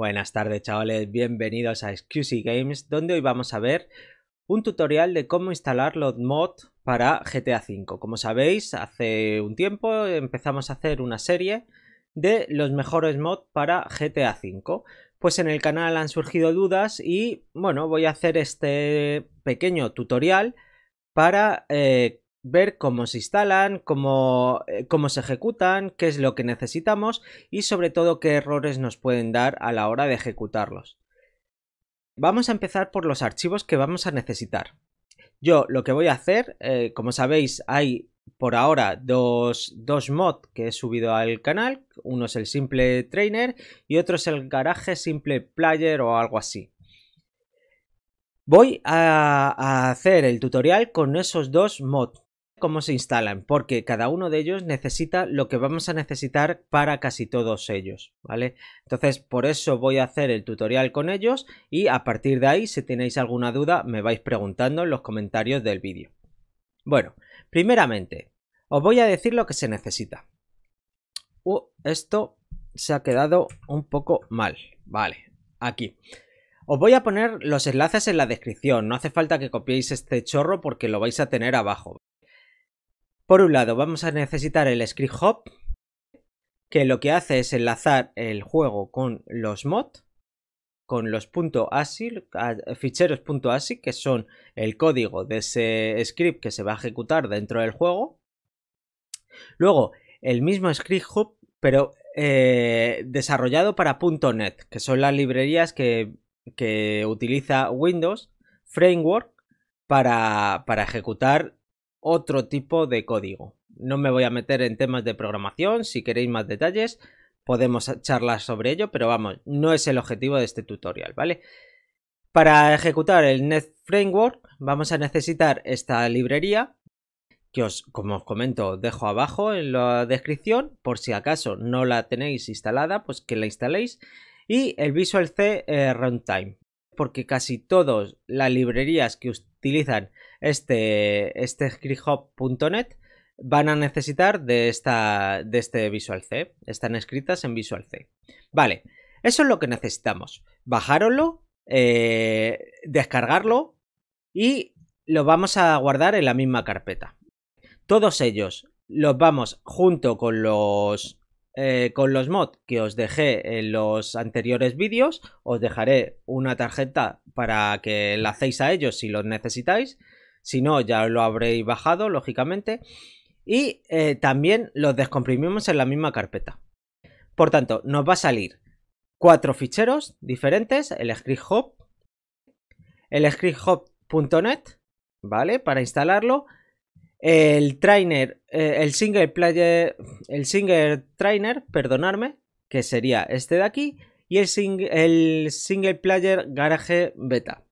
Buenas tardes chavales, bienvenidos a Excusey Games, donde hoy vamos a ver un tutorial de cómo instalar los mods para GTA V. Como sabéis, hace un tiempo empezamos a hacer una serie de los mejores mods para GTA V. Pues en el canal han surgido dudas y bueno, voy a hacer este pequeño tutorial para eh, ver cómo se instalan, eh, cómo, se ejecutan, qué es lo que necesitamos y sobre todo qué errores nos pueden dar a la hora de ejecutarlos. Vamos a empezar por los archivos que vamos a necesitar. Yo lo que voy a hacer, eh, como sabéis, hay por ahora dos, mods que he subido al canal. Uno es el Simple Trainer y otro es el Garaje Simple Player o algo así. Voy a hacer el tutorial con esos dos mods cómo se instalan, porque cada uno de ellos necesita lo que vamos a necesitar para casi todos ellos, ¿vale? Entonces, por eso voy a hacer el tutorial con ellos y a partir de ahí, si tenéis alguna duda, me vais preguntando en los comentarios del vídeo. Bueno, primeramente, os voy a decir lo que se necesita. Uh, esto se ha quedado un poco mal, vale, aquí. Os voy a poner los enlaces en la descripción, no hace falta que copiéis este chorro porque lo vais a tener abajo. Por un lado, vamos a necesitar el script hop, que lo que hace es enlazar el juego con los mods, con los ficheros que son el código de ese script que se va a ejecutar dentro del juego. Luego, el mismo script hub, pero eh, desarrollado para .NET, que son las librerías que, utiliza Windows Framework para, para ejecutar otro tipo de código. No me voy a meter en temas de programación, si queréis más detalles podemos charlar sobre ello, pero vamos, no es el objetivo de este tutorial, ¿vale? Para ejecutar el Net Framework vamos a necesitar esta librería que os, como os comento, dejo abajo en la descripción por si acaso no la tenéis instalada, pues que la instaléis y el Visual C eh, Runtime, porque casi todas las librerías que utilizan este, este van a necesitar de, esta, de este Visual C. Están escritas en Visual C. Vale, eso es lo que necesitamos. Bajároslo, eh, descargarlo y lo vamos a guardar en la misma carpeta. Todos ellos los vamos junto con los eh, con los mods que os dejé en los anteriores vídeos. Os dejaré una tarjeta para que la hacéis a ellos si los necesitáis. Si no, ya lo habréis bajado, lógicamente. Y eh, también los descomprimimos en la misma carpeta. Por tanto, nos va a salir cuatro ficheros diferentes, el script el hop.net, ¿vale? Para instalarlo, el trainer, eh, el single player, el single trainer, perdonarme, que sería este de aquí, y el, el single player garage beta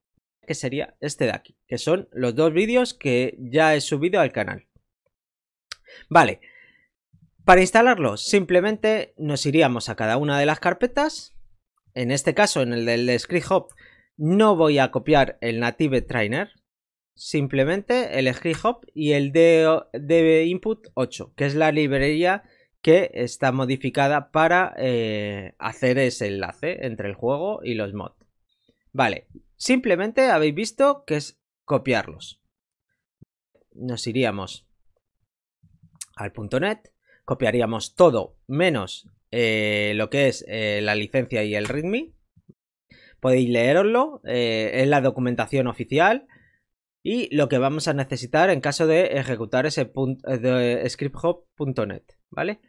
que sería este de aquí, que son los dos vídeos que ya he subido al canal. Vale, para instalarlo simplemente nos iríamos a cada una de las carpetas, en este caso en el del ScriptHop no voy a copiar el native trainer, simplemente el ScriptHop y el de, input 8, que es la librería que está modificada para eh, hacer ese enlace entre el juego y los mods. Vale, Simplemente habéis visto que es copiarlos. Nos iríamos al punto .NET, copiaríamos todo menos eh, lo que es eh, la licencia y el README. Podéis leeroslo, en eh, la documentación oficial y lo que vamos a necesitar en caso de ejecutar ese punto, ¿vale?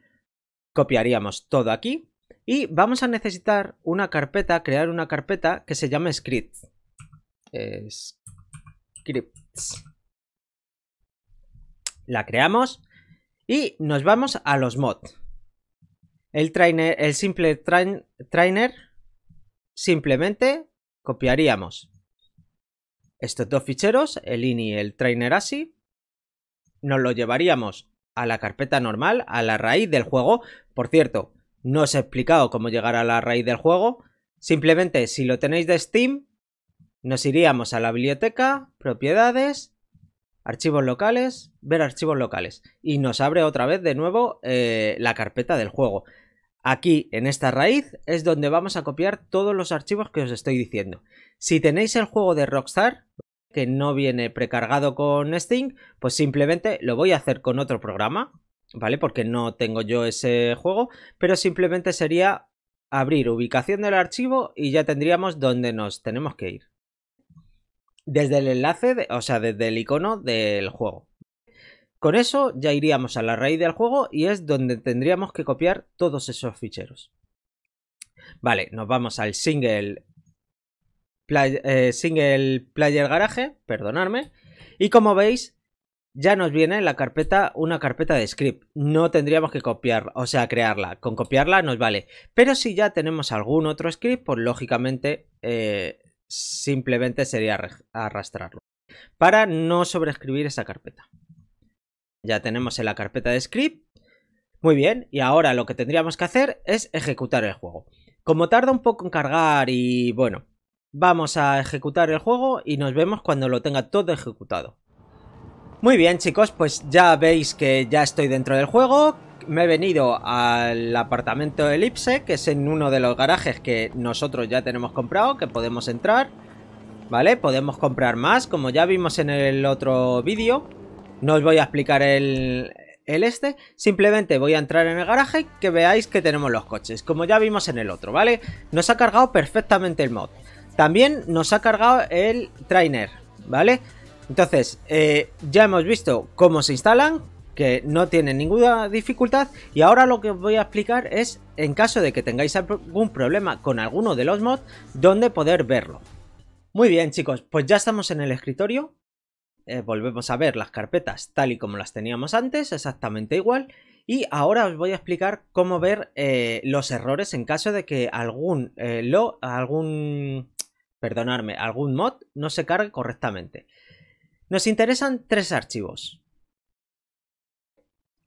Copiaríamos todo aquí y vamos a necesitar una carpeta, crear una carpeta que se llame script scripts. La creamos y nos vamos a los mods. El, trainer, el simple trainer simplemente copiaríamos estos dos ficheros, el ini y el trainer así. Nos lo llevaríamos a la carpeta normal, a la raíz del juego. Por cierto, no os he explicado cómo llegar a la raíz del juego. Simplemente si lo tenéis de Steam, nos iríamos a la biblioteca, propiedades, archivos locales, ver archivos locales. Y nos abre otra vez de nuevo eh, la carpeta del juego. Aquí, en esta raíz, es donde vamos a copiar todos los archivos que os estoy diciendo. Si tenéis el juego de Rockstar, que no viene precargado con Sting pues simplemente lo voy a hacer con otro programa, ¿vale? Porque no tengo yo ese juego, pero simplemente sería abrir ubicación del archivo y ya tendríamos donde nos tenemos que ir desde el enlace, o sea, desde el icono del juego. Con eso ya iríamos a la raíz del juego y es donde tendríamos que copiar todos esos ficheros. Vale, nos vamos al single, eh, single player garage, perdonadme. Y como veis, ya nos viene la carpeta, una carpeta de script. No tendríamos que copiar, o sea, crearla. Con copiarla nos vale. Pero si ya tenemos algún otro script, pues lógicamente eh, simplemente sería arrastrarlo. Para no sobreescribir esa carpeta. Ya tenemos en la carpeta de script. Muy bien, y ahora lo que tendríamos que hacer es ejecutar el juego. Como tarda un poco en cargar y bueno, vamos a ejecutar el juego y nos vemos cuando lo tenga todo ejecutado. Muy bien chicos, pues ya veis que ya estoy dentro del juego, me he venido al apartamento Elipse, que es en uno de los garajes que nosotros ya tenemos comprado, que podemos entrar. ¿Vale? Podemos comprar más, como ya vimos en el otro vídeo. No os voy a explicar el, este. Simplemente voy a entrar en el garaje que veáis que tenemos los coches, como ya vimos en el otro, ¿vale? Nos ha cargado perfectamente el mod. También nos ha cargado el trainer, ¿vale? Entonces, eh, ya hemos visto cómo se instalan, que no tiene ninguna dificultad y ahora lo que os voy a explicar es en caso de que tengáis algún problema con alguno de los mods, dónde poder verlo. Muy bien chicos, pues ya estamos en el escritorio, eh, volvemos a ver las carpetas tal y como las teníamos antes, exactamente igual, y ahora os voy a explicar cómo ver eh, los errores en caso de que algún, eh, lo, algún, perdonarme, algún mod no se cargue correctamente. Nos interesan tres archivos.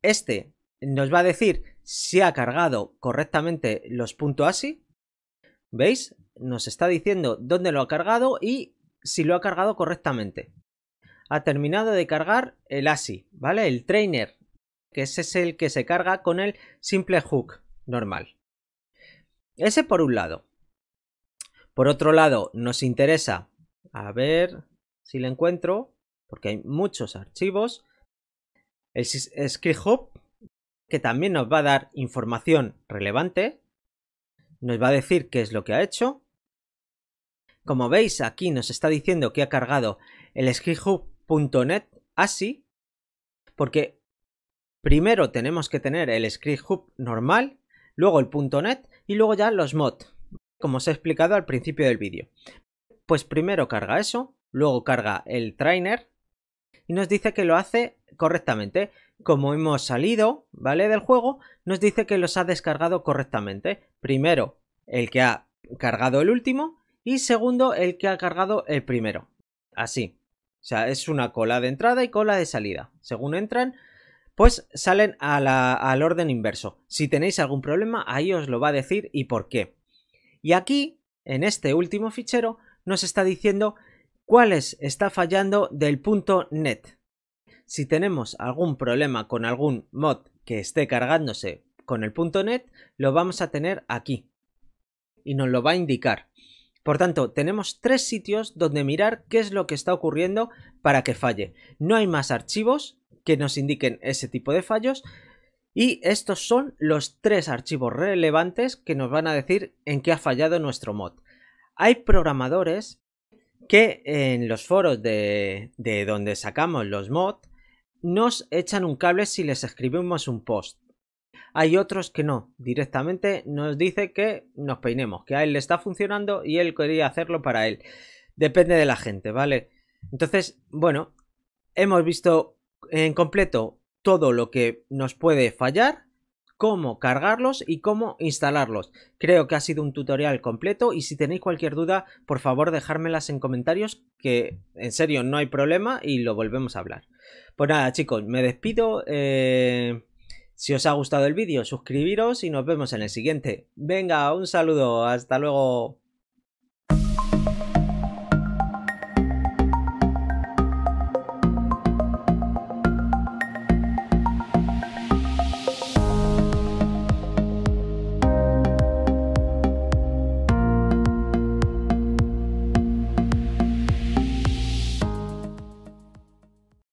Este nos va a decir si ha cargado correctamente los puntos .asi. ¿Veis? Nos está diciendo dónde lo ha cargado y si lo ha cargado correctamente. Ha terminado de cargar el ASI, ¿vale? El trainer, que ese es el que se carga con el simple hook normal. Ese por un lado. Por otro lado, nos interesa, a ver si le encuentro, porque hay muchos archivos. El que también nos va a dar información relevante, nos va a decir qué es lo que ha hecho. Como veis, aquí nos está diciendo que ha cargado el SkiHub.net así, porque primero tenemos que tener el SkiHub normal, luego el .net y luego ya los mods, como os he explicado al principio del vídeo. Pues primero carga eso, luego carga el trainer, y nos dice que lo hace correctamente. Como hemos salido, ¿vale? Del juego, nos dice que los ha descargado correctamente. Primero, el que ha cargado el último y segundo, el que ha cargado el primero. Así. O sea, es una cola de entrada y cola de salida. Según entran, pues salen al orden inverso. Si tenéis algún problema, ahí os lo va a decir y por qué. Y aquí, en este último fichero, nos está diciendo cuáles está fallando del punto .NET. Si tenemos algún problema con algún mod que esté cargándose con el punto .NET, lo vamos a tener aquí y nos lo va a indicar. Por tanto, tenemos tres sitios donde mirar qué es lo que está ocurriendo para que falle. No hay más archivos que nos indiquen ese tipo de fallos y estos son los tres archivos relevantes que nos van a decir en qué ha fallado nuestro mod. Hay programadores que en los foros de, donde sacamos los mods nos echan un cable si les escribimos un post. Hay otros que no, directamente nos dice que nos peinemos, que a él le está funcionando y él quería hacerlo para él. Depende de la gente, ¿vale? Entonces, bueno, hemos visto en completo todo lo que nos puede fallar cómo cargarlos y cómo instalarlos. Creo que ha sido un tutorial completo y si tenéis cualquier duda, por favor dejármelas en comentarios que en serio no hay problema y lo volvemos a hablar. Pues nada chicos, me despido. Eh, si os ha gustado el vídeo, suscribiros y nos vemos en el siguiente. Venga, un saludo, hasta luego.